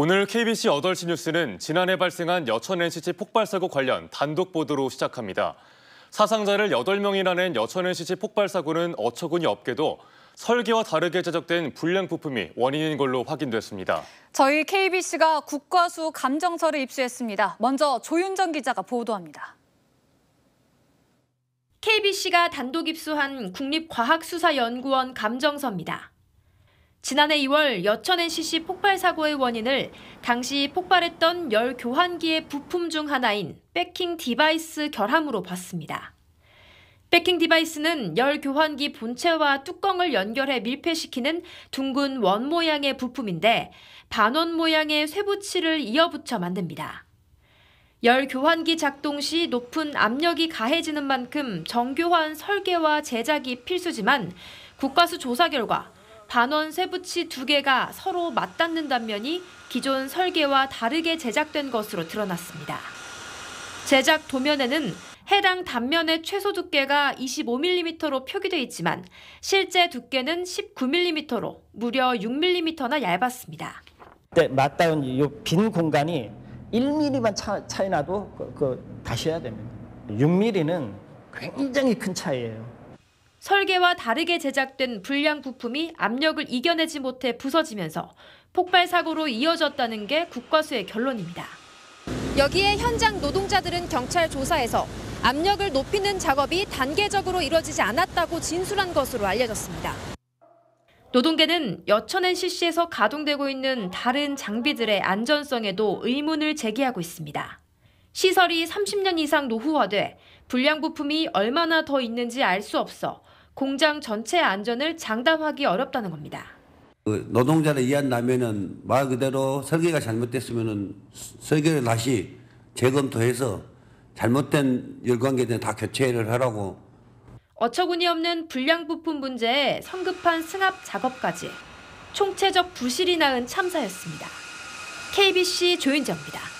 오늘 KBC 8시 뉴스는 지난해 발생한 여천 NCC 폭발 사고 관련 단독 보도로 시작합니다. 사상자를 8명이나 낸 여천 NCC 폭발 사고는 어처구니 없게도 설계와 다르게 제작된 불량 부품이 원인인 걸로 확인됐습니다. 저희 KBC가 국과수 감정서를 입수했습니다. 먼저 조윤정 기자가 보도합니다. KBC가 단독 입수한 국립과학수사연구원 감정서입니다. 지난해 2월 여천 NCC 폭발 사고의 원인을 당시 폭발했던 열 교환기의 부품 중 하나인 백킹 디바이스 결함으로 봤습니다. 백킹 디바이스는 열 교환기 본체와 뚜껑을 연결해 밀폐시키는 둥근 원 모양의 부품인데 반원 모양의 쇠붙이를 이어붙여 만듭니다. 열 교환기 작동 시 높은 압력이 가해지는 만큼 정교한 설계와 제작이 필수지만 국과수 조사 결과 반원 쇠붙이 두 개가 서로 맞닿는 단면이 기존 설계와 다르게 제작된 것으로 드러났습니다. 제작 도면에는 해당 단면의 최소 두께가 25mm로 표기돼 있지만 실제 두께는 19mm로 무려 6mm나 얇았습니다. 네, 맞다운 이빈 공간이 1mm만 차, 차이 나도 그, 그 다시 해야 됩니다. 6mm는 굉장히 큰 차이예요. 설계와 다르게 제작된 불량 부품이 압력을 이겨내지 못해 부서지면서 폭발 사고로 이어졌다는 게 국과수의 결론입니다. 여기에 현장 노동자들은 경찰 조사에서 압력을 높이는 작업이 단계적으로 이뤄지지 않았다고 진술한 것으로 알려졌습니다. 노동계는 여천 NCC에서 가동되고 있는 다른 장비들의 안전성에도 의문을 제기하고 있습니다. 시설이 30년 이상 노후화돼 불량 부품이 얼마나 더 있는지 알 수 없어 공장 전체 안전을 장담하기 어렵다는 겁니다. 그 노동자를 이한다면은 말 그대로 설계가 잘못됐으면은 설계를 다시 재검토해서 잘못된 열관계들다 교체를 하라고. 어처구니없는 불량 부품 문제에 성급한 승합 작업까지 총체적 부실이 낳은 참사였습니다. KBC 조인정입니다.